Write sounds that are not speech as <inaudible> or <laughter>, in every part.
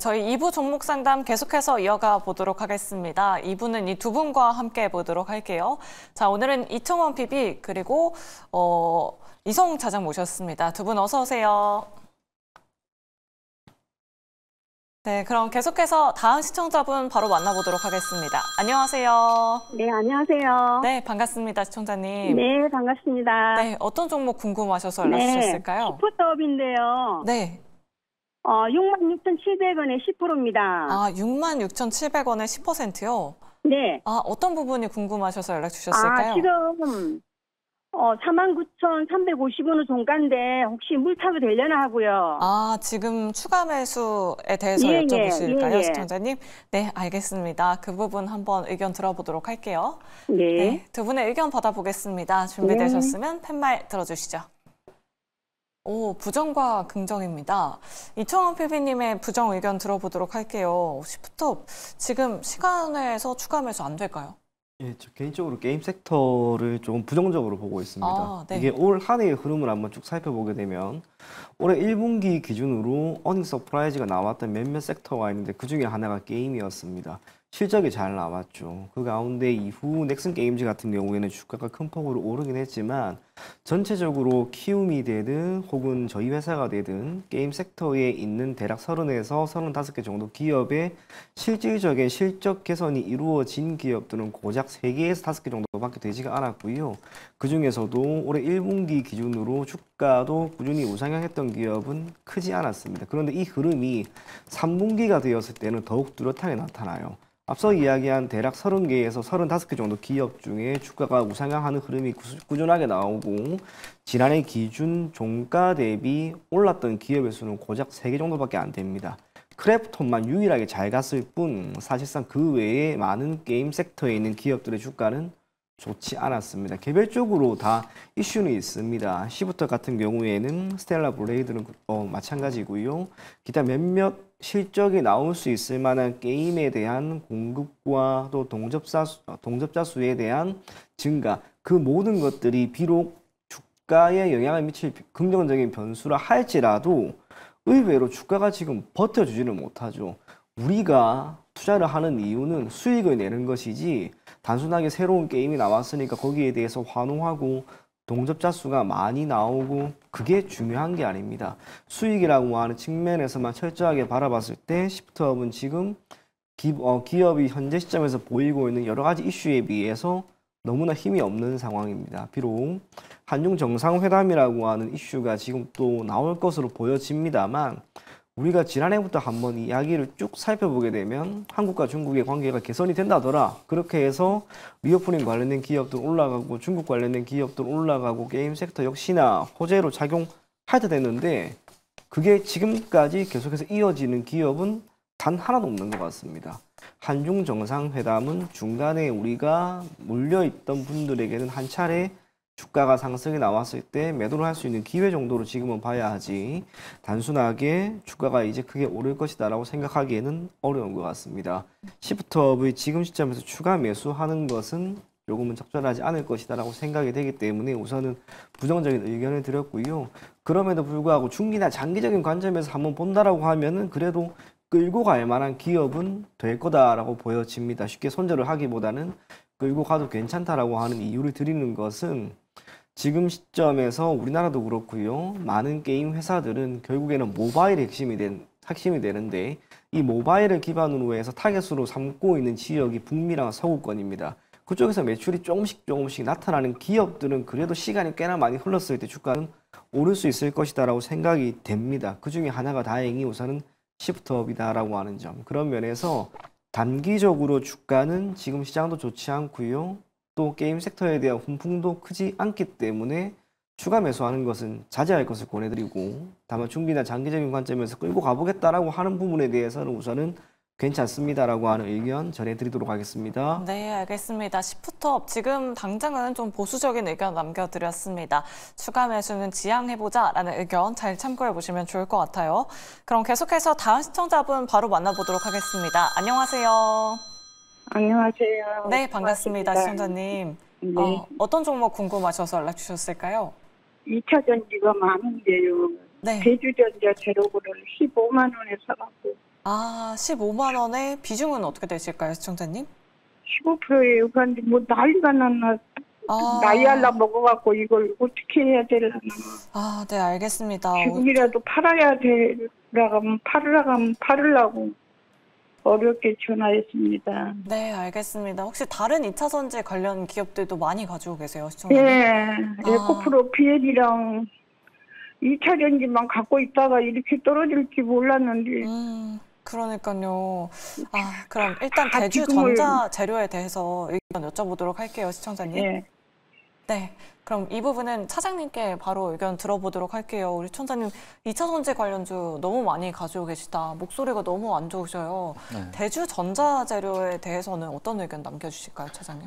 저희 2부 종목 상담 계속해서 이어가 보도록 하겠습니다. 2부는 이 두 분과 함께 보도록 할게요. 자, 오늘은 이청원 PB 그리고 어, 이성 차장 모셨습니다. 두 분 어서 오세요. 네, 그럼 계속해서 다음 시청자분 바로 만나보도록 하겠습니다. 안녕하세요. 네, 안녕하세요. 네, 반갑습니다, 시청자님. 네, 반갑습니다. 네, 어떤 종목 궁금하셔서 연락 네, 주셨을까요? 슈퍼 사업인데요. 네. 어, 66,700원에 10%입니다. 아, 66,700원에 10%요? 네. 아, 어떤 부분이 궁금하셔서 연락 아, 주셨을까요? 아, 지금 어, 49,350원은 종가인데 혹시 물타도 되려나 하고요. 아, 지금 추가 매수에 대해서 예, 예, 여쭤보실까요, 예, 예. 시청자님? 네, 알겠습니다. 그 부분 한번 의견 들어보도록 할게요. 네. 네두 분의 의견 받아보겠습니다. 준비되셨으면 팻말 들어주시죠. 오, 부정과 긍정입니다. 이청원 PB님의 부정 의견 들어보도록 할게요. 시프톱, 지금 시간에서 추가하면서 안 될까요? 예, 저 개인적으로 게임 섹터를 조금 부정적으로 보고 있습니다. 아, 네. 이게 올 한 해의 흐름을 한번 쭉 살펴보게 되면 올해 1분기 기준으로 어닝 서프라이즈가 나왔던 몇몇 섹터가 있는데 그 중에 하나가 게임이었습니다. 실적이 잘 나왔죠. 그 가운데 이후 넥슨 게임즈 같은 경우에는 주가가 큰 폭으로 오르긴 했지만 전체적으로 키움이 되든 혹은 저희 회사가 되든 게임 섹터에 있는 대략 30에서 35개 정도 기업의 실질적인 실적 개선이 이루어진 기업들은 고작 3개에서 5개 정도밖에 되지가 않았고요. 그중에서도 올해 1분기 기준으로 주가도 꾸준히 우상향했던 기업은 크지 않았습니다. 그런데 이 흐름이 3분기가 되었을 때는 더욱 뚜렷하게 나타나요. 앞서 이야기한 대략 30개에서 35개 정도 기업 중에 주가가 우상향하는 흐름이 꾸준하게 나오고 하고 지난해 기준 종가 대비 올랐던 기업의 수는 고작 3개 정도밖에 안 됩니다. 크래프톤만 유일하게 잘 갔을 뿐 사실상 그 외에 많은 게임 섹터에 있는 기업들의 주가는 좋지 않았습니다. 개별적으로 다 이슈는 있습니다. 시부터 같은 경우에는 스텔라 블레이드는 어, 마찬가지고요. 기타 몇몇 실적이 나올 수 있을 만한 게임에 대한 공급과 또 동접사, 동접자 수에 대한 증가 그 모든 것들이 비록 주가에 영향을 미칠 긍정적인 변수라 할지라도 의외로 주가가 지금 버텨주지는 못하죠. 우리가 투자를 하는 이유는 수익을 내는 것이지 단순하게 새로운 게임이 나왔으니까 거기에 대해서 환호하고 동접자 수가 많이 나오고 그게 중요한 게 아닙니다. 수익이라고 하는 측면에서만 철저하게 바라봤을 때 시프트업은 지금 어, 기업이 현재 시점에서 보이고 있는 여러 가지 이슈에 비해서 너무나 힘이 없는 상황입니다. 비록 한중 정상회담이라고 하는 이슈가 지금 또 나올 것으로 보여집니다만 우리가 지난해부터 한번 이야기를 쭉 살펴보게 되면 한국과 중국의 관계가 개선이 된다더라 그렇게 해서 리오프닝 관련된 기업들 올라가고 중국 관련된 기업들 올라가고 게임 섹터 역시나 호재로 작용하게 됐는데 그게 지금까지 계속해서 이어지는 기업은 단 하나도 없는 것 같습니다. 한중 정상회담은 중간에 우리가 물려있던 분들에게는 한 차례 주가가 상승이 나왔을 때 매도를 할 수 있는 기회 정도로 지금은 봐야 하지 단순하게 주가가 이제 크게 오를 것이다 라고 생각하기에는 어려운 것 같습니다. 시프트업의 지금 시점에서 추가 매수하는 것은 조금은 적절하지 않을 것이다 라고 생각이 되기 때문에 우선은 부정적인 의견을 드렸고요. 그럼에도 불구하고 중기나 장기적인 관점에서 한번 본다라고 하면은 그래도 끌고 갈 만한 기업은 될 거다라고 보여집니다. 쉽게 손절을 하기보다는 끌고 가도 괜찮다라고 하는 이유를 드리는 것은 지금 시점에서 우리나라도 그렇고요. 많은 게임 회사들은 결국에는 모바일 핵심이 된 핵심이 되는데 이 모바일을 기반으로 해서 타겟으로 삼고 있는 지역이 북미랑 서구권입니다. 그쪽에서 매출이 조금씩 조금씩 나타나는 기업들은 그래도 시간이 꽤나 많이 흘렀을 때 주가는 오를 수 있을 것이다라고 생각이 됩니다. 그 중에 하나가 다행히 우선은 시프트업이다라고 하는 점. 그런 면에서 단기적으로 주가는 지금 시장도 좋지 않고요. 또 게임 섹터에 대한 훈풍도 크지 않기 때문에 추가 매수하는 것은 자제할 것을 권해드리고 다만 중기나 장기적인 관점에서 끌고 가보겠다라고 하는 부분에 대해서는 우선은 괜찮습니다라고 하는 의견 전해드리도록 하겠습니다. 네, 알겠습니다. 시프트업 지금 당장은 좀 보수적인 의견 남겨드렸습니다. 추가 매수는 지양해보자라는 의견 잘 참고해보시면 좋을 것 같아요. 그럼 계속해서 다음 시청자분 바로 만나보도록 하겠습니다. 안녕하세요. 안녕하세요. 네, 반갑습니다, 반갑습니다. 시청자님. 네. 어, 떤 종목 궁금하셔서 연락 주셨을까요? 2차 전지가 많은데요. 네. 대주전자 제로그를 15만 원에 사갖고. 아, 15만 원의 비중은 어떻게 되실까요, 시청자님? 15%예요. 그런데 뭐 난리가 났나 아... 나이알라 먹어갖고 이걸 어떻게 해야 되려나. 아, 네, 알겠습니다. 지금이라도 팔아야 되라 가면 팔으라 가면 팔으려고. 어렵게 전화했습니다. 네, 알겠습니다. 혹시 다른 2차선제 관련 기업들도 많이 가지고 계세요, 시청자? 예, 에코프로 아. 비이랑 2차 전지만 갖고 있다가 이렇게 떨어질지 몰랐는데. 음, 그러니까요. 아, 그럼 일단 아, 대주 전자 재료에 대해서 의견 여쭤보도록 할게요, 시청자님. 예. 네. 그럼 이 부분은 차장님께 바로 의견 들어보도록 할게요. 우리 천사님, 2차 전제 관련주 너무 많이 가지고 계시다. 목소리가 너무 안 좋으셔요. 네. 대주 전자재료에 대해서는 어떤 의견 남겨주실까요, 차장님?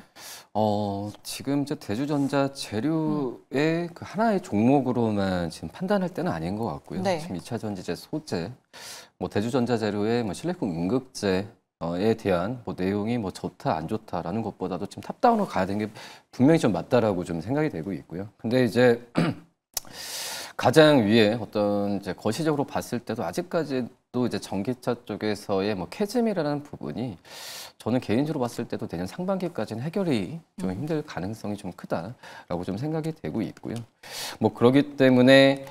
어, 지금 저 대주 전자재료의 음. 그 하나의 종목으로만 지금 판단할 때는 아닌 것 같고요. 네. 지금 2차 전지제 소재, 뭐 대주 전자재료의 뭐 실내품 응급제, 어, 에 대한 뭐 내용이 뭐 좋다 안 좋다라는 것보다도 지금 탑다운으로 가야 되는 게 분명히 좀 맞다라고 좀 생각이 되고 있고요. 근데 이제 <clears throat> 가장 위에 어떤 이제 거시적으로 봤을 때도 아직까지도 이제 전기차 쪽에서의 뭐 캐즘이라는 부분이 저는 개인적으로 봤을 때도 내년 상반기까지는 해결이 좀 음. 힘들 가능성이 좀 크다라고 좀 생각이 되고 있고요. 뭐 그러기 때문에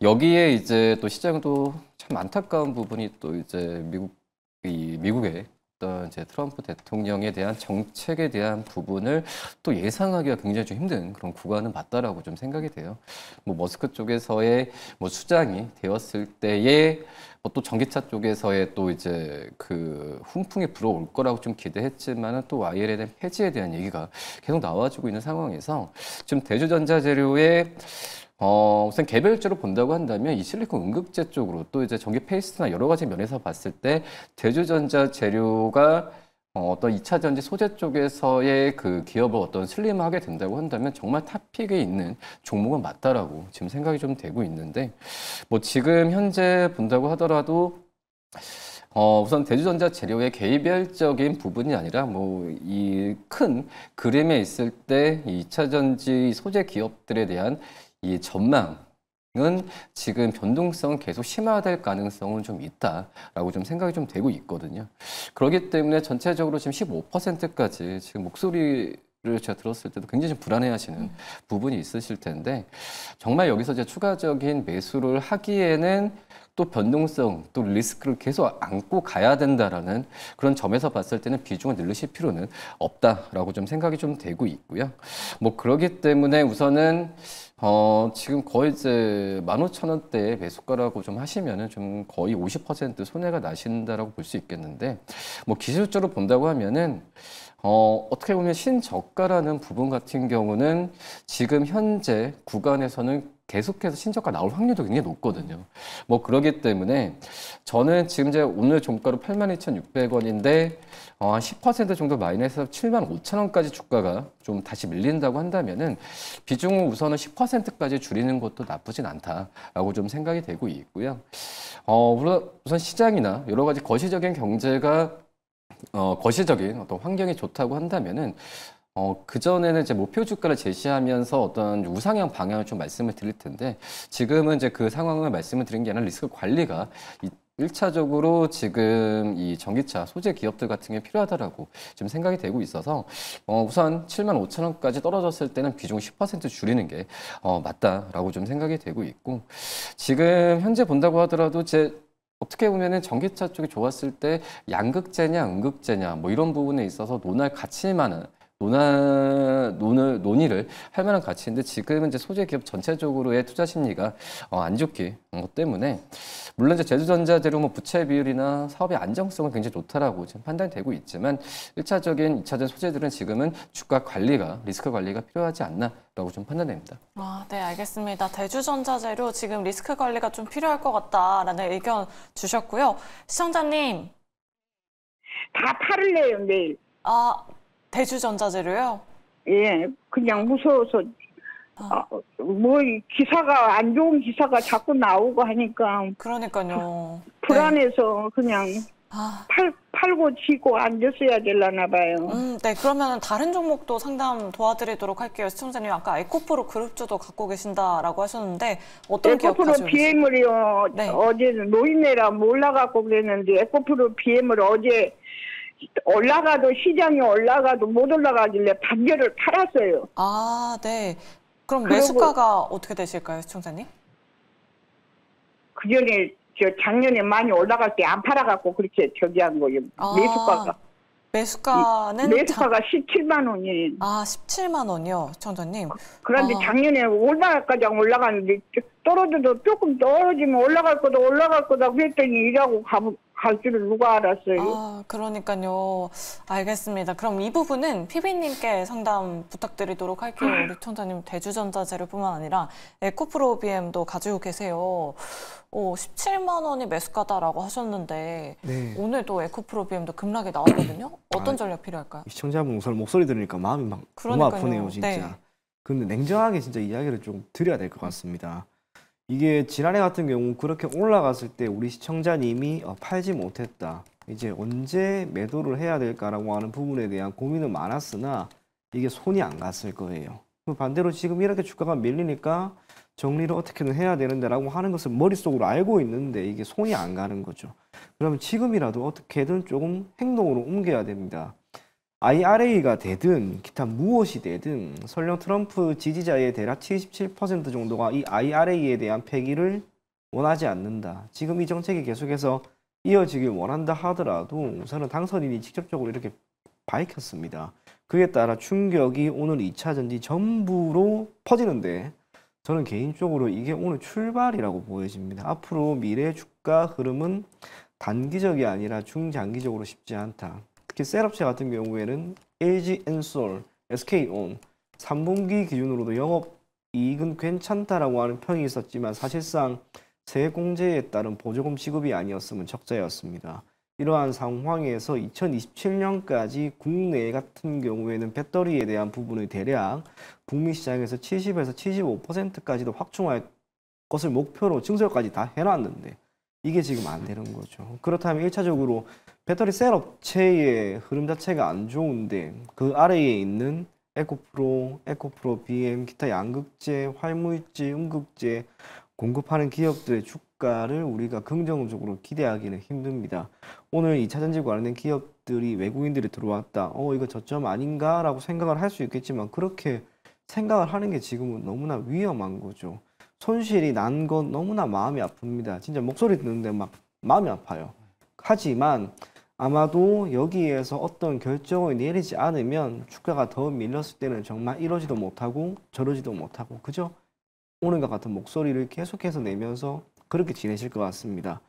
여기에 이제 또 시장도 참 안타까운 부분이 또 이제 미국 이 미국의 어떤 이제 트럼프 대통령에 대한 정책에 대한 부분을 또 예상하기가 굉장히 좀 힘든 그런 구간은 맞다라고 좀 생각이 돼요. 뭐 머스크 쪽에서의 뭐 수장이 되었을 때에 뭐또 전기차 쪽에서의 또 이제 그 훈풍이 불어올 거라고 좀 기대했지만은 또 i l 대한 폐지에 대한 얘기가 계속 나와주고 있는 상황에서 지금 대주전자재료의 어, 우선 개별적으로 본다고 한다면 이 실리콘 응급제 쪽으로 또 이제 전기 페이스트나 여러 가지 면에서 봤을 때 제주전자 재료가 어, 어떤 2차 전지 소재 쪽에서의 그 기업을 어떤 슬림하게 된다고 한다면 정말 탑픽에 있는 종목은 맞다라고 지금 생각이 좀 되고 있는데 뭐 지금 현재 본다고 하더라도 어, 우선 대주전자 재료의 개별적인 부분이 아니라 뭐 이 큰 그림에 있을 때 2차 전지 소재 기업들에 대한 이 전망은 지금 변동성 계속 심화될 가능성은 좀 있다라고 좀 생각이 좀 되고 있거든요. 그렇기 때문에 전체적으로 지금 15%까지 지금 목소리 를 제가 들었을 때도 굉장히 좀 불안해하시는 음. 부분이 있으실 텐데 정말 여기서 이제 추가적인 매수를 하기에는 또 변동성 또 리스크를 계속 안고 가야 된다라는 그런 점에서 봤을 때는 비중을 늘리실 필요는 없다라고 좀 생각이 좀 되고 있고요. 뭐 그러기 때문에 우선은 어, 지금 거의 이제 15,000원대에 매수가라고 좀 하시면은 좀 거의 50% 손해가 나신다라고 볼 수 있겠는데, 뭐 기술적으로 본다고 하면은, 어, 어떻게 보면 신저가라는 부분 같은 경우는 지금 현재 구간에서는 계속해서 신저가 나올 확률도 굉장히 높거든요. 뭐 그러기 때문에 저는 지금 제 오늘 종가로 82,600원인데 어, 1 0 정도 마이너스해서 7만 5천 원까지 주가가 좀 다시 밀린다고 한다면은 비중을 우선은 10%까지 줄이는 것도 나쁘진 않다라고 좀 생각이 되고 있고요. 어, 우선 시장이나 여러 가지 거시적인 경제가 어, 거시적인 어떤 환경이 좋다고 한다면은 어, 그전에는 이제 목표 주가를 제시하면서 어떤 우상향 방향을 좀 말씀을 드릴 텐데 지금은 이제 그 상황을 말씀을 드린 게 아니라 리스크 관리가 1차적으로 지금 이 전기차 소재 기업들 같은 게 필요하다라고 지금 생각이 되고 있어서 어 우선 7만 5천 원까지 떨어졌을 때는 비중 10% 줄이는 게 어 맞다라고 좀 생각이 되고 있고 지금 현재 본다고 하더라도 제 어떻게 보면은 전기차 쪽이 좋았을 때 양극재냐 음극재냐 뭐 이런 부분에 있어서 논할 가치만은 논하, 논을, 논의를 할 만한 가치인데 지금은 이제 소재 기업 전체적으로의 투자 심리가 어, 안 좋기 때문에 물론 이제 제주전자 대로 뭐 부채 비율이나 사업의 안정성은 굉장히 좋다라고 지금 판단 되고 있지만 1차적인, 2차적인 소재들은 지금은 주가 관리가, 리스크 관리가 필요하지 않나 라고 좀 판단됩니다. 아, 네, 알겠습니다. 대주전자재료 지금 리스크 관리가 좀 필요할 것 같다라는 의견 주셨고요. 시청자님. 다 팔을래요, 내일. 아, 대주전자재로요 예, 그냥 무서워서 아. 아, 뭐 기사가 안 좋은 기사가 자꾸 나오고 하니까 그러니까요. 네. 불안해서 네. 그냥 아. 팔, 팔고 지고 앉았어야 될라나 봐요. 음, 네, 그러면 다른 종목도 상담 도와드리도록 할게요. 시청자님, 아까 에코프로 그룹주도 갖고 계신다라고 하셨는데 어떤 에코프로 BM을요. 네. 어제 노인네라 몰라갖고 그랬는데 에코프로 BM을 어제 올라가도 시장이 올라가도 못 올라가길래 반대를 팔았어요. 아, 네. 그럼 매수가가 어떻게 되실까요, 시청자님? 그 전에 저 작년에 많이 올라갈 때 안 팔아갖고 그렇게 저기 한 거예요. 아, 매수가가. 매수가는? 매수가가 작... 17만 원이 아, 17만 원이요, 시청자님. 그, 그런데 아. 작년에 올라까지 올라가는데 떨어져도 조금 떨어지면 올라갈 거다 올라갈 거다 그랬더니 이라고 가면 갈 줄을 누가 알았어요. 아, 그러니까요. 알겠습니다. 그럼 이 부분은 피비님께 상담 부탁드리도록 할게요. <clears throat> 우리 청자님 대주전자 재료뿐만 아니라 에코프로비엠도 가지고 계세요. 오, 17만 원이 매수가다라고 하셨는데 네. 오늘도 에코프로비엠도 급락이 나왔거든요. 어떤 아, 전략 필요할까요? 시청자분 목소리 들으니까 마음이 막 너무 아프네요, 진짜. 네. 근데 냉정하게 진짜 이야기를 좀 드려야 될 것 같습니다. 이게 지난해 같은 경우 그렇게 올라갔을 때 우리 시청자님이 어, 팔지 못했다. 이제 언제 매도를 해야 될까라고 하는 부분에 대한 고민은 많았으나 이게 손이 안 갔을 거예요. 그 반대로 지금 이렇게 주가가 밀리니까 정리를 어떻게든 해야 되는데라고 하는 것을 머릿속으로 알고 있는데 이게 손이 안 가는 거죠. 그러면 지금이라도 어떻게든 조금 행동으로 옮겨야 됩니다. IRA가 되든 기타 무엇이 되든 설령 트럼프 지지자의 대략 77% 정도가 이 IRA에 대한 폐기를 원하지 않는다. 지금 이 정책이 계속해서 이어지길 원한다 하더라도 우선은 당선인이 직접적으로 이렇게 밝혔습니다. 그에 따라 충격이 오늘 2차 전지 전부로 퍼지는데 저는 개인적으로 이게 오늘 출발이라고 보여집니다. 앞으로 미래 주가 흐름은 단기적이 아니라 중장기적으로 쉽지 않다. 특히 셀업체 같은 경우에는 LG 엔솔, SK온 3분기 기준으로도 영업 이익은 괜찮다라고 하는 평이 있었지만 사실상 세액공제에 따른 보조금 지급이 아니었으면 적자였습니다. 이러한 상황에서 2027년까지 국내 같은 경우에는 배터리에 대한 부분의 대량 북미 시장에서 70에서 75%까지도 확충할 것을 목표로 증설까지 다 해놨는데 이게 지금 안 되는 거죠. 그렇다면 1차적으로 배터리 셀 업체의 흐름 자체가 안 좋은데 그 아래에 있는 에코프로, 에코프로 BM, 기타 양극재, 활물질, 음극재 공급하는 기업들의 주가를 우리가 긍정적으로 기대하기는 힘듭니다. 오늘 2차 전지 관련된 기업들이 외국인들이 들어왔다. 어, 이거 저점 아닌가? 라고 생각을 할 수 있겠지만 그렇게 생각을 하는 게 지금은 너무나 위험한 거죠. 손실이 난 건 너무나 마음이 아픕니다. 진짜 목소리 듣는데 막 마음이 아파요. 하지만 아마도 여기에서 어떤 결정을 내리지 않으면 주가가 더 밀렸을 때는 정말 이러지도 못하고 저러지도 못하고 그죠? 오는것 같은 목소리를 계속해서 내면서 그렇게 지내실 것 같습니다.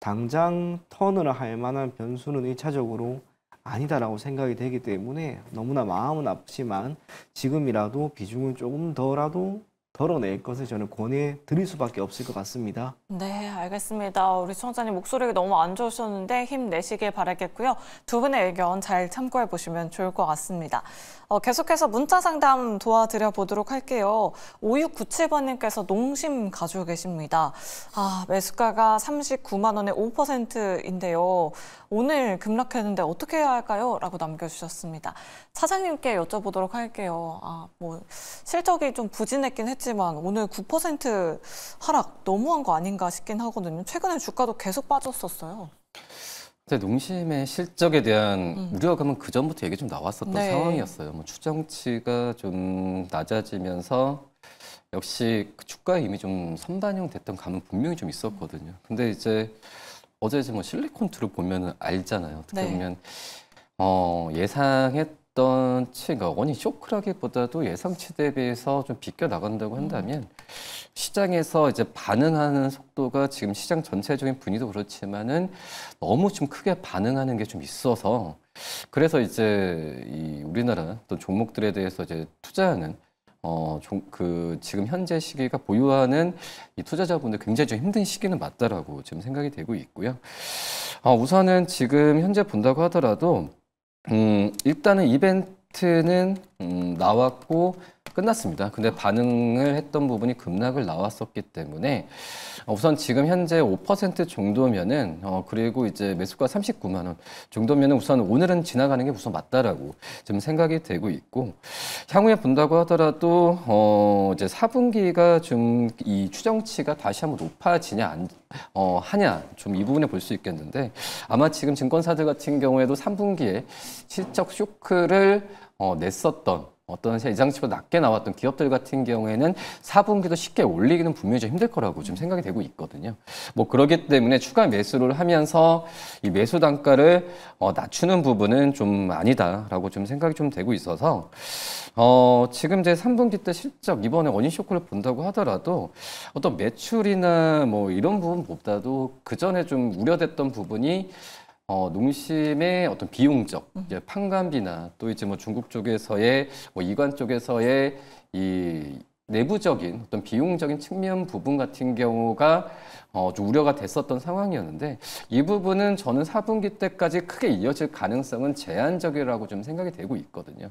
당장 턴을 할 만한 변수는 1차적으로 아니다라고 생각이 되기 때문에 너무나 마음은 아프지만 지금이라도 비중을 조금 더라도 덜어낼 것을 저는 권해 드릴 수밖에 없을 것 같습니다. 네, 알겠습니다. 우리 청자님 목소리가 너무 안 좋으셨는데 힘내시길 바라겠고요. 두 분의 의견 잘 참고해 보시면 좋을 것 같습니다. 어, 계속해서 문자 상담 도와드려 보도록 할게요. 5697번님께서 농심 가지고 계십니다. 아, 매수가가 39만 원에 5%인데요. 오늘 급락했는데 어떻게 해야 할까요? 라고 남겨주셨습니다. 사장님께 여쭤보도록 할게요. 아, 뭐 실적이 좀 부진했긴 했지만 했지만 오늘 9% 하락 너무한 거 아닌가 싶긴 하거든요. 최근에 주가도 계속 빠졌었어요. 근데 농심의 실적에 대한 음. 우려감은 그 전부터 얘기 좀 나왔었던 네. 상황이었어요. 뭐 추정치가 좀 낮아지면서 역시 그 주가에 이미 좀 선반영됐던 감은 분명히 좀 있었거든요. 근데 이제 어제 이제 뭐 실리콘 투를 보면 알잖아요. 어떻게 네. 보면 어, 예상했 던 어떤 측가 원이 쇼크라기보다도 예상치대 비해서 좀 비껴 나간다고 음. 한다면 음. 시장에서 이제 반응하는 속도가 지금 시장 전체적인 분위도 그렇지만은 너무 좀 크게 반응하는 게 좀 있어서 그래서 이제 이 우리나라 또 종목들에 대해서 이제 투자하는 어, 종, 그 지금 현재 시기가 보유하는 이 투자자분들 굉장히 좀 힘든 시기는 맞다라고 지금 생각이 되고 있고요. 어, 우선은 지금 현재 본다고 하더라도 음, 일단은 이벤트는 음, 나왔고 끝났습니다. 근데 반응을 했던 부분이 급락을 나왔었기 때문에 어, 우선 지금 현재 5% 정도면은 어 그리고 이제 매수가 39만 원 정도면은 우선 오늘은 지나가는 게 우선 맞다라고 지금 생각이 되고 있고 향후에 본다고 하더라도 어 이제 4분기가 좀 이 추정치가 다시 한번 높아지냐 안어 하냐 좀 이 부분에 볼 수 있겠는데 아마 지금 증권사들 같은 경우에도 3분기에 실적 쇼크를 어, 냈었던 어떤 예상치보다 낮게 나왔던 기업들 같은 경우에는 4분기도 쉽게 올리기는 분명히 좀 힘들 거라고 지금 생각이 되고 있거든요. 뭐그렇기 때문에 추가 매수를 하면서 이 매수 단가를 어, 낮추는 부분은 좀 아니다라고 좀 생각이 좀 되고 있어서 어, 지금 제 3분기 때 실적 이번에 원인 쇼크를 본다고 하더라도 어떤 매출이나 뭐 이런 부분보다도 그 전에 좀 우려됐던 부분이 어, 농심의 어떤 비용적 음. 이제 판관비나 또 이제 뭐 중국 쪽에서의 뭐 이관 쪽에서의 이 내부적인 어떤 비용적인 측면 부분 같은 경우가 어, 좀 우려가 됐었던 상황이었는데 이 부분은 저는 4분기 때까지 크게 이어질 가능성은 제한적이라고 좀 생각이 되고 있거든요.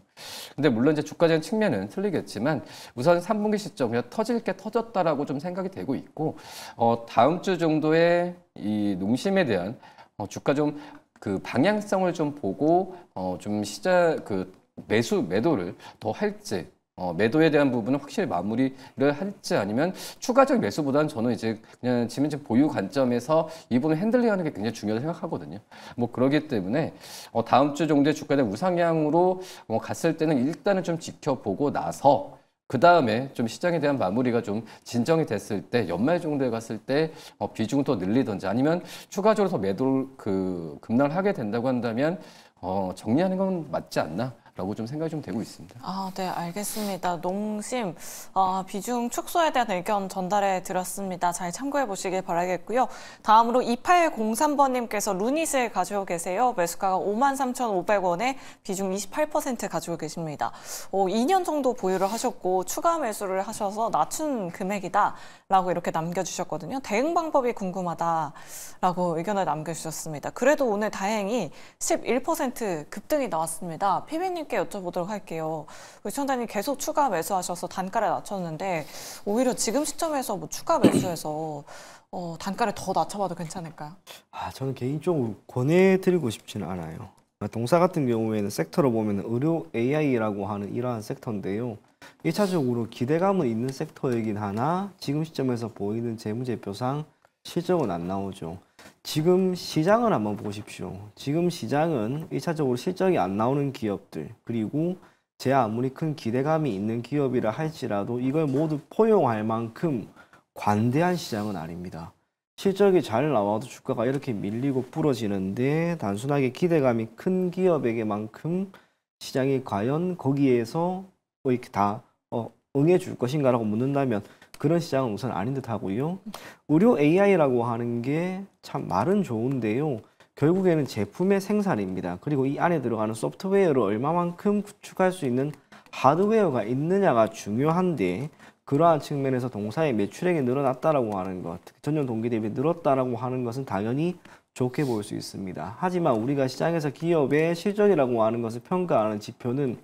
근데 물론 이제 주가적인 측면은 틀리겠지만 우선 3분기 시점에 터질 게 터졌다라고 좀 생각이 되고 있고 어, 다음 주 정도에 이 농심에 대한 어, 주가 좀 그 방향성을 좀 보고 어, 좀 시작 그 매수 매도를 더 할지 어, 매도에 대한 부분은 확실히 마무리를 할지 아니면 추가적 매수보다는 저는 이제 그냥 지금 지 보유 관점에서 이 부분을 핸들링하는 게 굉장히 중요하다고 생각하거든요. 뭐 그러기 때문에 어, 다음 주정도에 주가대 우상향으로 뭐 갔을 때는 일단은 좀 지켜보고 나서 그 다음에 좀 시장에 대한 마무리가 좀 진정이 됐을 때 연말 정도에 갔을 때 어, 비중을 더 늘리든지 아니면 추가적으로 더 매도를 그 급락하게 을 된다고 한다면 어, 정리하는 건 맞지 않나 라고 좀 생각이 좀 되고 있습니다. 아, 네, 알겠습니다. 농심 아, 비중 축소에 대한 의견 전달해 드렸습니다. 잘 참고해 보시길 바라겠고요. 다음으로 2803번님께서 루닛을 가지고 계세요. 매수가가 53,500원에 비중 28% 가지고 계십니다. 어, 2년 정도 보유를 하셨고 추가 매수를 하셔서 낮춘 금액이다 라고 이렇게 남겨주셨거든요. 대응 방법이 궁금하다라고 의견을 남겨주셨습니다. 그래도 오늘 다행히 11% 급등이 나왔습니다. 피비님 시청자님께 여쭤보도록 할게요. 우리 시청자님 계속 추가 매수하셔서 단가를 낮췄는데 오히려 지금 시점에서 뭐 추가 매수해서 어, 단가를 더 낮춰봐도 괜찮을까요? 아 저는 개인적으로 권해드리고 싶지는 않아요. 동사 같은 경우에는 섹터로 보면 의료 AI라고 하는 이러한 섹터인데요. 1차적으로 기대감은 있는 섹터이긴 하나 지금 시점에서 보이는 재무제표상 실적은 안 나오죠. 지금 시장을 한번 보십시오. 지금 시장은 1차적으로 실적이 안 나오는 기업들 그리고 제 아무리 큰 기대감이 있는 기업이라 할지라도 이걸 모두 포용할 만큼 관대한 시장은 아닙니다. 실적이 잘 나와도 주가가 이렇게 밀리고 부러지는데 단순하게 기대감이 큰 기업에게만큼 시장이 과연 거기에서 뭐 이렇게 다 어, 응해줄 것인가라고 묻는다면 그런 시장은 우선 아닌 듯 하고요. 의료 AI라고 하는 게 참 말은 좋은데요. 결국에는 제품의 생산입니다. 그리고 이 안에 들어가는 소프트웨어를 얼마만큼 구축할 수 있는 하드웨어가 있느냐가 중요한데 그러한 측면에서 동사의 매출액이 늘어났다라고 하는 것, 전년 동기 대비 늘었다라고 하는 것은 당연히 좋게 볼수 있습니다. 하지만 우리가 시장에서 기업의 실적이라고 하는 것을 평가하는 지표는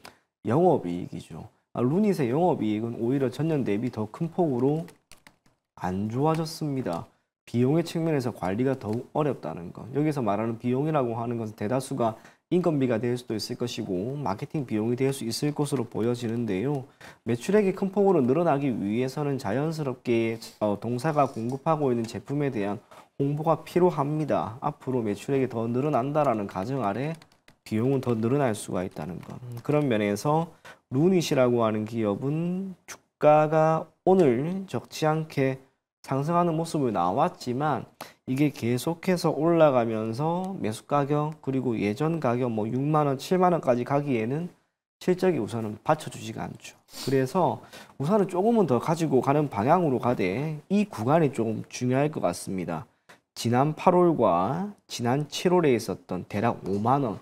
영업이익이죠. 아, 루닛의 영업이익은 오히려 전년 대비 더 큰 폭으로 안 좋아졌습니다. 비용의 측면에서 관리가 더욱 어렵다는 것. 여기서 말하는 비용이라고 하는 것은 대다수가 인건비가 될 수도 있을 것이고 마케팅 비용이 될 수 있을 것으로 보여지는데요. 매출액이 큰 폭으로 늘어나기 위해서는 자연스럽게 어, 동사가 공급하고 있는 제품에 대한 홍보가 필요합니다. 앞으로 매출액이 더 늘어난다라는 가정 아래 비용은 더 늘어날 수가 있다는 것. 음, 그런 면에서 루닛이라고 하는 기업은 주가가 오늘 적지 않게 상승하는 모습을 나왔지만 이게 계속해서 올라가면서 매수 가격 그리고 예전 가격 뭐 6만 원, 7만 원까지 가기에는 실적이 우선은 받쳐주지가 않죠. 그래서 우선은 조금은 더 가지고 가는 방향으로 가되 이 구간이 조금 중요할 것 같습니다. 지난 8월과 지난 7월에 있었던 대략 5만 원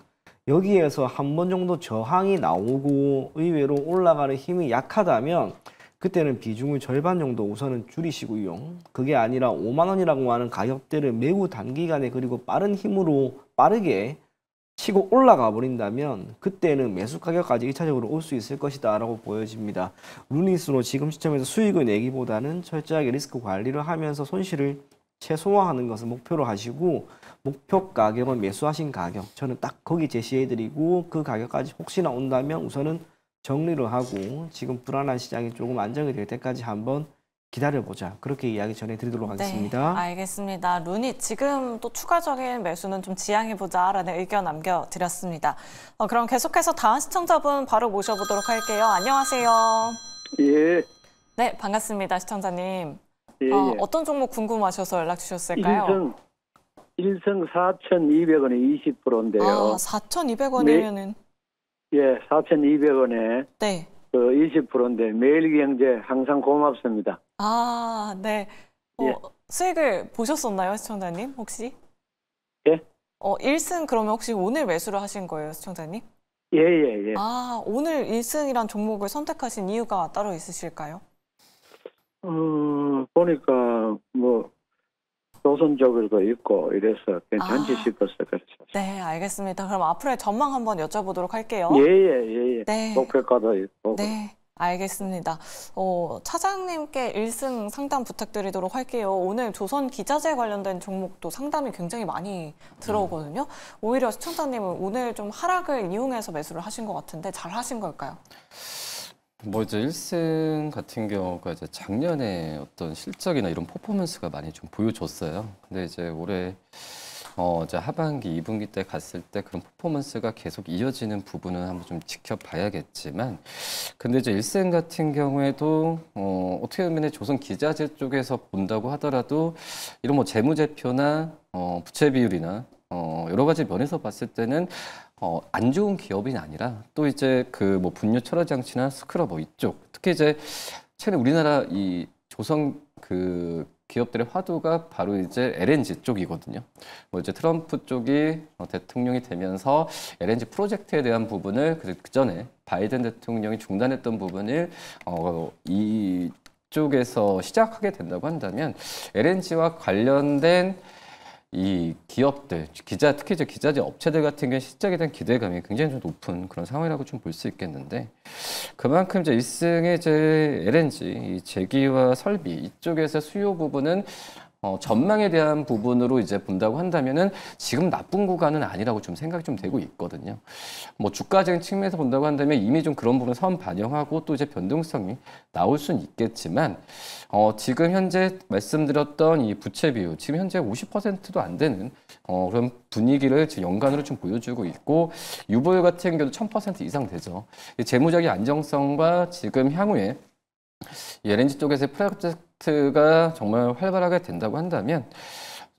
여기에서 한 번 정도 저항이 나오고 의외로 올라가는 힘이 약하다면 그때는 비중을 절반 정도 우선은 줄이시고요. 그게 아니라 5만원이라고 하는 가격대를 매우 단기간에 그리고 빠른 힘으로 빠르게 치고 올라가 버린다면 그때는 매수 가격까지 1차적으로 올 수 있을 것이다 라고 보여집니다. 루니스로 지금 시점에서 수익을 내기보다는 철저하게 리스크 관리를 하면서 손실을 최소화하는 것을 목표로 하시고 목표 가격을 매수하신 가격 저는 딱 거기 제시해드리고 그 가격까지 혹시나 온다면 우선은 정리를 하고 지금 불안한 시장이 조금 안정이 될 때까지 한번 기다려보자 그렇게 이야기 전해드리도록 네, 하겠습니다. 네, 알겠습니다. 루니 지금 또 추가적인 매수는 좀 지양해보자 라는 의견 남겨드렸습니다. 어, 그럼 계속해서 다음 시청자분 바로 모셔보도록 할게요. 안녕하세요. 예. 네, 반갑습니다. 시청자님. 예, 어, 예. 떤 종목 궁금하셔서 연락 주셨을까요? 일성, 일성 4,200원에 20%인데요. 아, 4,200원이면은 예, 4,200원에 네. 그 20%인데 매일경제 항상 고맙습니다. 아, 네. 어, 예. 수익을 보셨었나요, 시청자님 혹시? 예. 어, 1승 그러면 혹시 오늘 매수를 하신 거예요, 시청자님? 예, 예, 예. 아, 오늘 1승이란 종목을 선택하신 이유가 따로 있으실까요? 어, 보니까 뭐조선적으로도 있고 이래서 괜찮지 아, 싶어서 그렇죠. 네, 알겠습니다. 그럼 앞으로의 전망 한번 여쭤보도록 할게요. 예, 예, 예. 예. 네. 목표가도 있고. 네. 알겠습니다. 어, 차장님께 1승 상담 부탁드리도록 할게요. 오늘 조선 기자재 관련된 종목도 상담이 굉장히 많이 들어오거든요. 오히려 시청자님은 오늘 좀 하락을 이용해서 매수를 하신 것 같은데 잘 하신 걸까요? 뭐 이제 1승 같은 경우가 이제 작년에 어떤 실적이나 이런 퍼포먼스가 많이 좀 보여줬어요. 근데 이제 올해 어 이제 하반기 2분기 때 갔을 때 그런 퍼포먼스가 계속 이어지는 부분은 한번 좀 지켜봐야겠지만 근데 이제 1승 같은 경우에도 어 어떻게 보면 조선 기자재 쪽에서 본다고 하더라도 이런 뭐 재무제표나 어 부채 비율이나 어 여러 가지 면에서 봤을 때는 어, 안 좋은 기업이 아니라 또 이제 그 뭐분뇨 철화 장치나 스크러버 이쪽 특히 이제 최근 에 우리나라 이 조선 그 기업들의 화두가 바로 이제 LNG 쪽이거든요. 뭐 이제 트럼프 쪽이 어, 대통령이 되면서 LNG 프로젝트에 대한 부분을 그 전에 바이든 대통령이 중단했던 부분을 어, 이 쪽에서 시작하게 된다고 한다면 LNG와 관련된 이 기업들, 기자 특히 이제 기자재 업체들 같은 경우 실적에 대한 기대감이 굉장히 좀 높은 그런 상황이라고 좀 볼 수 있겠는데 그만큼 이제 일승의 이제 LNG, 이 제기와 설비 이쪽에서 수요 부분은 어, 전망에 대한 부분으로 이제 본다고 한다면은 지금 나쁜 구간은 아니라고 좀 생각이 좀 되고 있거든요. 뭐 주가적인 측면에서 본다고 한다면 이미 좀 그런 부분 선 반영하고 또 이제 변동성이 나올 수는 있겠지만 어, 지금 현재 말씀드렸던 이 부채 비율 지금 현재 50%도 안 되는 어, 그런 분위기를 지금 연간으로 좀 보여주고 있고 유보율 같은 경우도 1000% 이상 되죠. 재무적인 안정성과 지금 향후에 이 LNG 쪽에서 프로젝트가 정말 활발하게 된다고 한다면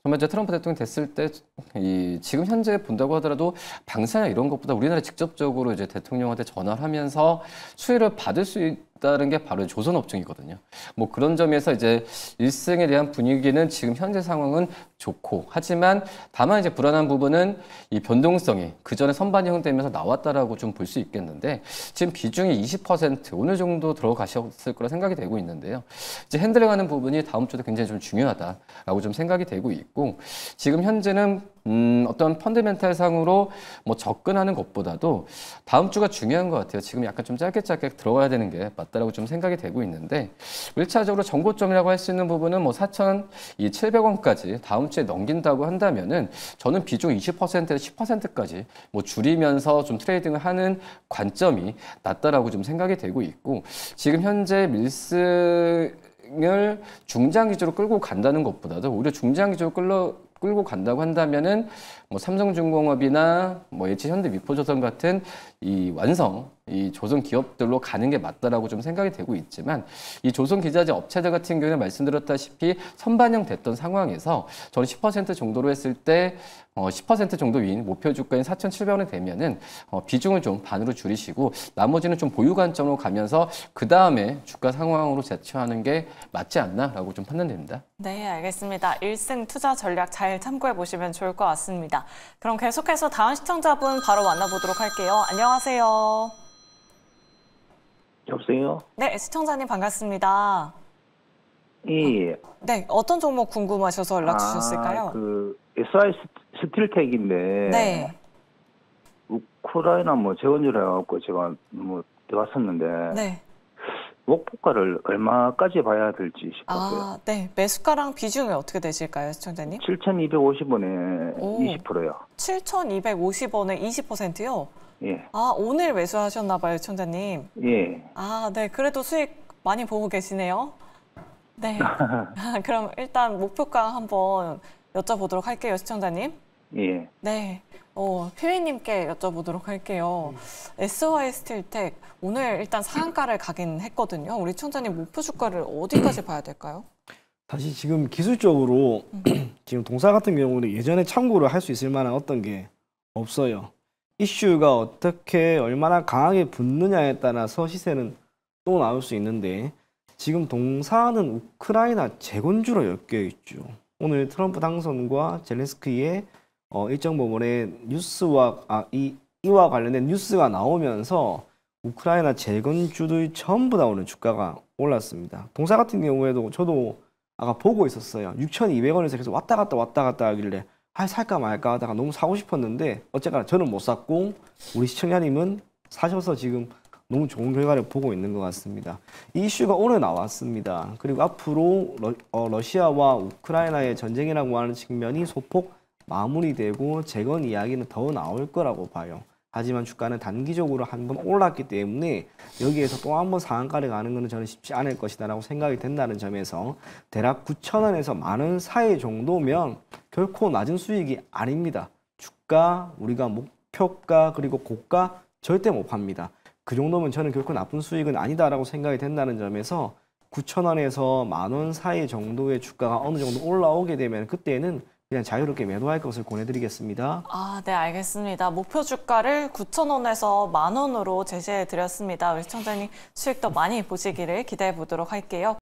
정말 이제 트럼프 대통령 됐을 때이 지금 현재 본다고 하더라도 방사나 이런 것보다 우리나라 직접적으로 이제 대통령한테 전화를 하면서 수혜를 받을 수 있, 는 있다는 게 바로 조선 업종이거든요. 뭐 그런 점에서 이제 일승에 대한 분위기는 지금 현재 상황은 좋고 하지만 다만 이제 불안한 부분은 이 변동성이 그 전에 선반 형되면서 나왔다라고 좀 볼 수 있겠는데 지금 비중이 20% 어느 정도 들어가셨을 거라 생각이 되고 있는데요. 이제 핸들링하는 부분이 다음 주도 굉장히 좀 중요하다라고 좀 생각이 되고 있고 지금 현재는 음, 어떤 펀드멘탈 상으로 뭐 접근하는 것보다도 다음 주가 중요한 것 같아요. 지금 약간 좀 짧게 짧게 들어가야 되는 게 맞다라고 좀 생각이 되고 있는데 1차적으로 정고점이라고 할 수 있는 부분은 뭐 4,700원까지 다음 주에 넘긴다고 한다면은 저는 비중 20%에서 10%까지 뭐 줄이면서 좀 트레이딩을 하는 관점이 낫다라고 좀 생각이 되고 있고 지금 현재 밀스 중장 기조로 끌고 간다는 것보다도 오히려 중장 기조로 끌러 끌고 간다고 한다면은 뭐 삼성중공업이나 뭐 예치현대 미포조선 같은 이 완성 이 조선 기업들로 가는 게 맞다라고 좀 생각이 되고 있지만 이 조선 기자재 업체들 같은 경우는 말씀드렸다시피 선반영됐던 상황에서 저는 10% 정도로 했을 때10% 어, 정도 위인 목표 주가인 4,700원이 되면은 어, 비중을 좀 반으로 줄이시고 나머지는 좀 보유 관점으로 가면서 그 다음에 주가 상황으로 대처하는 게 맞지 않나라고 좀 판단됩니다. 네, 알겠습니다. 일승 투자 전략 잘 참고해 보시면 좋을 것 같습니다. 그럼 계속해서 다음 시청자분 바로 만나보도록 할게요. 안녕하세요. 여보세요? 네, 시청자님 반갑습니다. 예. 예. 네, 어떤 종목 궁금하셔서 연락 주셨을까요? 아, 그 SI 스틸텍인데 네. 우크라이나 뭐 재원주를 해갖고 제가 뭐 들어갔었는데 네. 목포가를 얼마까지 봐야 될지 아, 싶었어요. 아, 네. 매수가랑 비중이 어떻게 되실까요, 시청자님? 7,250원에 오, 20%요. 7,250원에 20%요? 예. 아, 오늘 매수하셨나 봐요, 시청자님. 예. 아, 네. 그래도 수익 많이 보고 계시네요. 네. <laughs> <laughs> 그럼 일단 목표가 한번 여쭤보도록 할게요, 시청자님. 예. 네. 어, 표희님께 여쭤보도록 할게요. 음. SY 스틸텍, 오늘 일단 상한가를 가긴 했거든요. 우리 청자님 목표 주가를 어디까지 봐야 될까요? 사실 지금 기술적으로 <clears throat> 지금 동사 같은 경우는 예전에 참고를 할 수 있을 만한 어떤 게 없어요. 이슈가 어떻게 얼마나 강하게 붙느냐에 따라서 시세는 또 나올 수 있는데 지금 동사는 우크라이나 재건주로 엮여 있죠. 오늘 트럼프 당선과 젤렌스키의 어, 일정 부분의 뉴스와 아, 이, 이와 관련된 뉴스가 나오면서 우크라이나 재건주들 전부 다 오늘 주가가 올랐습니다. 동사 같은 경우에도 저도 아까 보고 있었어요. 6,200원에서 계속 왔다 갔다 왔다 갔다 하길래 아 살까 말까 하다가 너무 사고 싶었는데 어쨌거나 저는 못 샀고 우리 시청자님은 사셔서 지금 너무 좋은 결과를 보고 있는 것 같습니다. 이 이슈가 오래 나왔습니다. 그리고 앞으로 러, 어, 시아와 우크라이나의 전쟁이라고 하는 측면이 소폭 마무리되고 재건 이야기는 더 나올 거라고 봐요. 하지만 주가는 단기적으로 한번 올랐기 때문에 여기에서 또 한번 상한가를 가는 것은 저는 쉽지 않을 것이다라고 생각이 된다는 점에서 대략 9천원에서 만원 사이 정도면 결코 낮은 수익이 아닙니다. 주가 우리가 목표가 그리고 고가 절대 못 팝니다. 그 정도면 저는 결코 나쁜 수익은 아니다라고 생각이 된다는 점에서 9천 원에서 만원 사이 정도의 주가가 어느 정도 올라오게 되면 그때는 그냥 자유롭게 매도할 것을 권해드리겠습니다. 아, 네, 알겠습니다. 목표 주가를 9,000원에서 만 원으로 제시해드렸습니다. 우리 시청자님 수익 도 많이 보시기를 기대해 보도록 할게요.